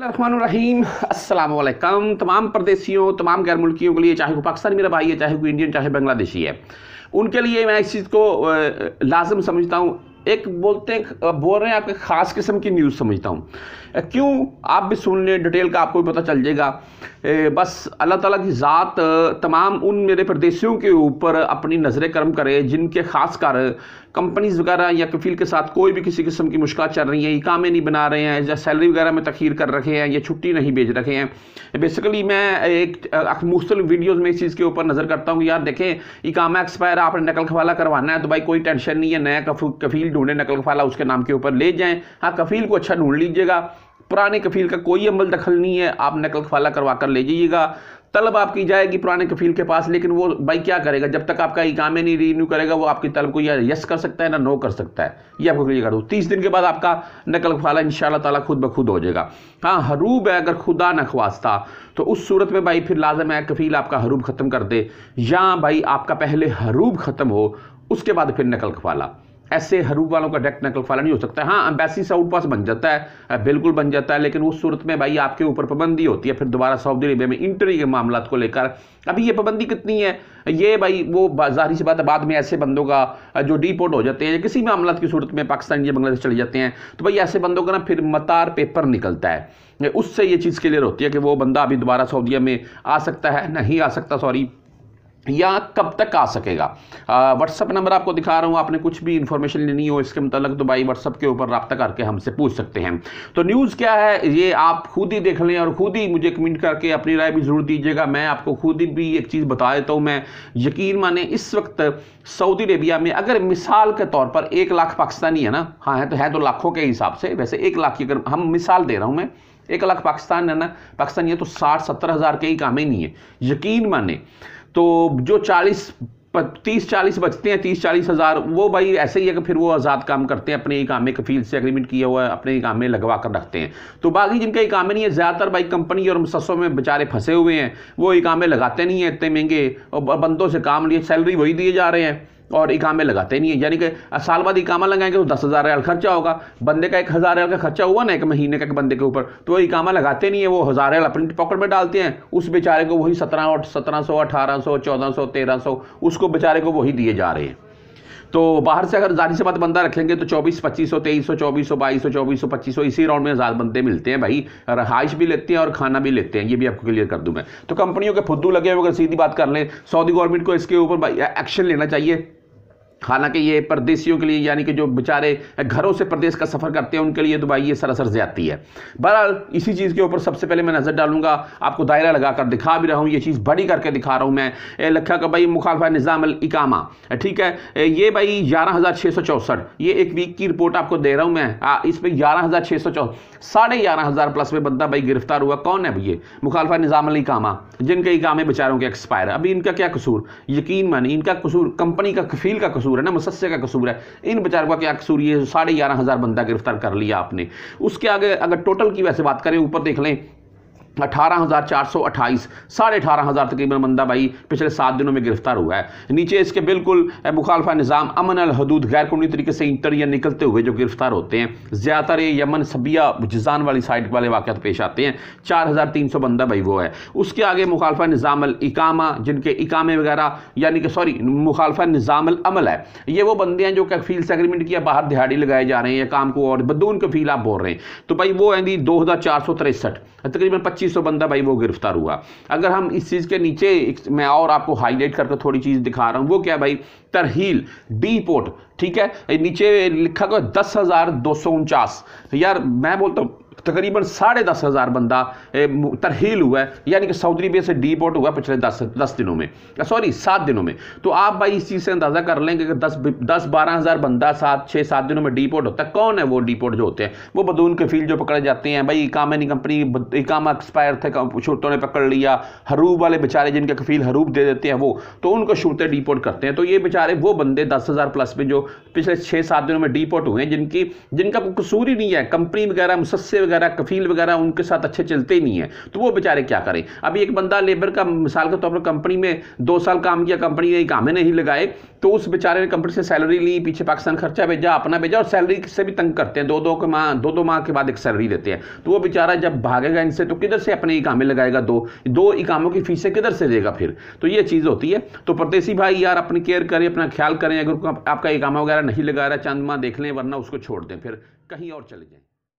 रहीम अस्सलाम तमाम परदेशियों तमाम गैर मुल्कियों के लिए चाहे वो पाकिस्तान मेरा भाई है चाहे वो इंडियन चाहे बांग्लादेशी है उनके लिए मैं इस चीज़ को लाजम समझता हूँ एक बोलते हैं बोल रहे हैं आपके ख़ास किस्म की न्यूज़ समझता हूँ क्यों आप भी सुन लें डिटेल का आपको भी पता चल जाएगा ए, बस अल्लाह ताला की ज़ात तमाम उन मेरे प्रदेशियों के ऊपर अपनी नज़र करम करे जिनके ख़ास कर कंपनीज़ वगैरह या कफील के साथ कोई भी किसी किस्म की मुश्किल चल रही है कामें नहीं बना रहे हैं या सैलरी वगैरह में तखीर कर रखे हैं या छुट्टी नहीं भेज रखे हैं बेसिकली मैं एक मुख्तल वीडियोज़ में इस चीज़ के ऊपर नज़र करता हूँ यार देखें काम एक्सपायर आपने नकल खवाला करवाना है तो भाई कोई टेंशन नहीं है नया कफील ढूंढे नकल कफाला उसके नाम के ऊपर ले जाएं हाँ कफील को अच्छा ढूंढ लीजिएगा पुराने कफील का कोई अमल दखल नहीं है आप नकल कफाला करवा कर ले जाइएगा तलब आपकी जाएगी पुराने कफील के पास लेकिन वो भाई क्या करेगा जब तक आपका इकामे नहीं रीन्यू करेगा वो आपकी तलब को या यस कर सकता है ना नो कर सकता है ये आपको क्लियर कर दो तीस दिन के बाद आपका नकल खफाला इन ताला खुद ब खुद हो जाएगा हाँ हरूब है अगर खुदा न खवास्ता तो उस सूरत में भाई फिर लाजम है कफील आपका हरूब ख़त्म कर दे या भाई आपका पहले हरूब ख़त्म हो उसके बाद फिर नकल खफाला ऐसे हरूप वालों का डायरेक्ट नकल फाला नहीं हो सकता हाँ अम्बेसी साउथ पास बन जाता है बिल्कुल बन जाता है लेकिन उस सूरत में भाई आपके ऊपर पाबंदी होती है फिर दोबारा सऊदी अरबिया में इंटरी के मामला को लेकर अभी ये पाबंदी कितनी है ये भाई वो जाहरी सी बात है बाद में ऐसे बंदों का जो डिपोर्ट हो जाते हैं या किसी मामला की सूरत में पाकिस्तान या बांग्लादेश चले जाते हैं तो भाई ऐसे बंदों का ना फिर मतार पेपर निकलता है उससे ये चीज़ क्लियर होती है कि वो बंदा अभी दोबारा सऊदिया में आ सकता है नहीं आ सकता सॉरी या कब तक आ सकेगा व्हाट्सअप नंबर आपको दिखा रहा हूँ आपने कुछ भी इन्फॉर्मेशन लेनी हो इसके मतलब तो भाई व्हाट्सअप के ऊपर रब्ता करके हमसे पूछ सकते हैं तो न्यूज़ क्या है ये आप खुद ही देख लें और खुद ही मुझे कमेंट करके अपनी राय भी ज़रूर दीजिएगा मैं आपको खुद ही भी एक चीज़ बता देता हूँ मैं यकीन माने इस वक्त सऊदी अरेबिया में अगर मिसाल के तौर पर एक लाख पाकिस्तानी है ना हाँ है तो है तो लाखों के हिसाब से वैसे एक लाख की अगर हम मिसाल दे रहा हूँ मैं एक लाख पाकिस्तान है ना पाकिस्तानी है तो साठ सत्तर हज़ार के ही काम ही नहीं है यकीन माने तो जो चालीस तीस चालीस बचते हैं तीस चालीस हज़ार वो भाई ऐसे ही है कि फिर वो आज़ाद काम करते हैं अपने इकामे कफील से एग्रीमेंट किया हुआ है अपने में लगवा कर रखते हैं तो बाकी जिनके इकामे नहीं है ज़्यादातर भाई कंपनी और मुसस्सों में बेचारे फंसे हुए हैं वो इकामे लगाते नहीं हैं इतने महंगे और बंदों से काम लिए सैलरी वही दिए जा रहे हैं और इकामे लगाते नहीं है यानी कि साल बाद इकामा लगाएंगे तो दस हज़ार रियाल खर्चा होगा बंदे का एक हज़ार रियाल का खर्चा हुआ ना एक महीने का एक बंदे के ऊपर तो वो इकामा लगाते नहीं है वो हज़ार रियाल अपनी पॉकेट में डालते हैं उस बेचारे को वही सत्रह और सत्रह सौ अठारह सौ चौदह सौ तेरह सौ उसको बेचारे को वही दिए जा रहे हैं तो बाहर से अगर जारी से बात बंदा रखेंगे तो चौबीस पच्चीस सौ तेईस सौ चौबीस सौ बाईस सौ चौबीस सौ पच्चीस सौ इसी राउंड में आजाद बंदे मिलते हैं भाई रहाइश भी लेते हैं और खाना भी लेते हैं ये भी आपको क्लियर कर दूँ मैं तो कंपनियों के फुद्दू लगे हुए अगर सीधी बात कर लें सऊदी गवर्नमेंट को इसके ऊपर एक्शन लेना चाहिए हालांकि ये परदेशियों के लिए यानी कि जो बेचारे घरों से प्रदेश का सफ़र करते हैं उनके लिए तो भाई ये सरासर ज्यादा है बहरहाल इसी चीज़ के ऊपर सबसे पहले मैं नज़र डालूंगा आपको दायरा लगा कर दिखा भी रहा हूँ ये चीज़ बड़ी करके दिखा रहा हूँ मैं लिखा का भाई मुखालफा निज़ाम इकामा ठीक है ये भाई ग्यारह हज़ार छः सौ चौंसठ ये एक वीक की रिपोर्ट आपको दे रहा हूँ मैं इस पर ग्यारह हज़ार छः सौ साढ़े ग्यारह हज़ार प्लस में बंदा भाई गिरफ्तार हुआ कौन है भैया मुखालफा निज़ाम इकामा जिनके इकामे बेचारों के एक्सपायर अभी इनका क्या कसूर यकीन मानी इनका कसूर कंपनी का कफील का कसूर कसूर है ना मुसस्से का कसूर है इन बेचारों का क्या कसूर ये साढ़े ग्यारह हज़ार बंदा गिरफ्तार कर लिया आपने उसके आगे अगर टोटल की वैसे बात करें ऊपर देख लें अठारह हज़ार चार सौ अट्ठाईस साढ़े अठारह हज़ार तकरीबन बंदा भाई पिछले सात दिनों में गिरफ्तार हुआ है नीचे इसके बिल्कुल मुखालफा निज़ाम अमन अलहदूद गैर कानूनी तरीके से इंटर या निकलते हुए जो गिरफ्तार होते हैं ज़्यादातर ये यमन सबिया जिजान वाली साइड वाले वाक़ पेश आते हैं चार हज़ार तीन सौ बंदा भाई वो है उसके आगे मुखालफा निज़ाम अकामा जिनके इकामे वगैरह यानी कि सॉरी मुखालफा निज़ाम अमल है ये वो बंदे हैं जो कफील से एग्रीमेंट किया बाहर दिहाड़ी लगाए जा रहे हैं या काम को और बदून कफील आप बोल रहे हैं तो भाई वो है दो हज़ार चार सौ तिरसठ तकरीबन पच्चीस पच्चीस तो बंदा भाई वो गिरफ्तार हुआ अगर हम इस चीज़ के नीचे मैं और आपको हाईलाइट करके थोड़ी चीज़ दिखा रहा हूँ वो क्या भाई तरहील डी पोर्ट ठीक है नीचे लिखा गया दस हज़ार दो सौ उनचास यार मैं बोलता हूँ तकरीबन साढ़े दस हज़ार बंदा तरहील हुआ है यानी कि सऊदी अरबिया से डीपोर्ट हुआ है पिछले दस दस दिनों में सॉरी सात दिनों में तो आप भाई इस चीज़ से अंदाज़ा कर लेंगे कि दस दस बारह हज़ार बंदा सात छः सात दिनों में डीपोर्ट होता है कौन है वो डीपोर्ट जो होते हैं वो बदून के फील्ड जो पकड़े जाते हैं भाई इकामा कंपनी इकामा एक्सपायर थे शुरतों ने पकड़ लिया हरूब वाले बेचारे जिनके कफील हरूब दे देते हैं वो तो उनको शुरतें डीपोर्ट करते हैं तो ये बेचारे वो बंदे दस हज़ार प्लस में जो पिछले छः सात दिनों में डीपोर्ट हुए हैं जिनकी जिनका कसूर ही नहीं है कंपनी वगैरह मुसस्से वगैरह वगैरह कफील वगैरह उनके साथ अच्छे चलते नहीं है तो वो बेचारे क्या करें अभी एक बंदा लेबर का मिसाल के तौर पर कंपनी में दो साल काम किया कंपनी ने कामें नहीं लगाए तो उस बेचारे ने कंपनी से सैलरी ली पीछे पाकिस्तान खर्चा भेजा अपना भेजा और सैलरी से भी तंग करते हैं दो दो के माह दो दो माह के बाद एक सैलरी देते हैं तो वो बेचारा जब भागेगा इनसे तो किधर से अपने इकामे लगाएगा दो दो इकामों की फीसें किधर से देगा फिर तो ये चीज़ होती है तो परदेसी भाई यार अपनी केयर करें अपना ख्याल करें अगर आपका इकामा वगैरह नहीं लगा रहा चांद माह देख लें वरना उसको छोड़ दें फिर कहीं और चले जाएँ